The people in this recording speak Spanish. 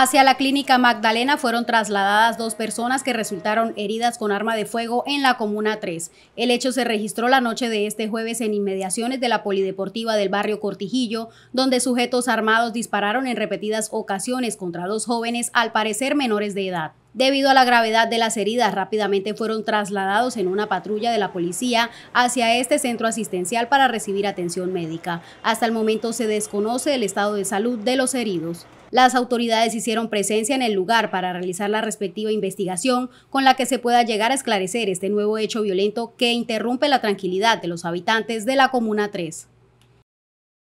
Hacia la clínica Magdalena fueron trasladadas dos personas que resultaron heridas con arma de fuego en la Comuna 3. El hecho se registró la noche de este jueves en inmediaciones de la Polideportiva del barrio Cortijillo, donde sujetos armados dispararon en repetidas ocasiones contra dos jóvenes, al parecer menores de edad. Debido a la gravedad de las heridas, rápidamente fueron trasladados en una patrulla de la policía hacia este centro asistencial para recibir atención médica. Hasta el momento se desconoce el estado de salud de los heridos. Las autoridades hicieron presencia en el lugar para realizar la respectiva investigación con la que se pueda llegar a esclarecer este nuevo hecho violento que interrumpe la tranquilidad de los habitantes de la Comuna 3.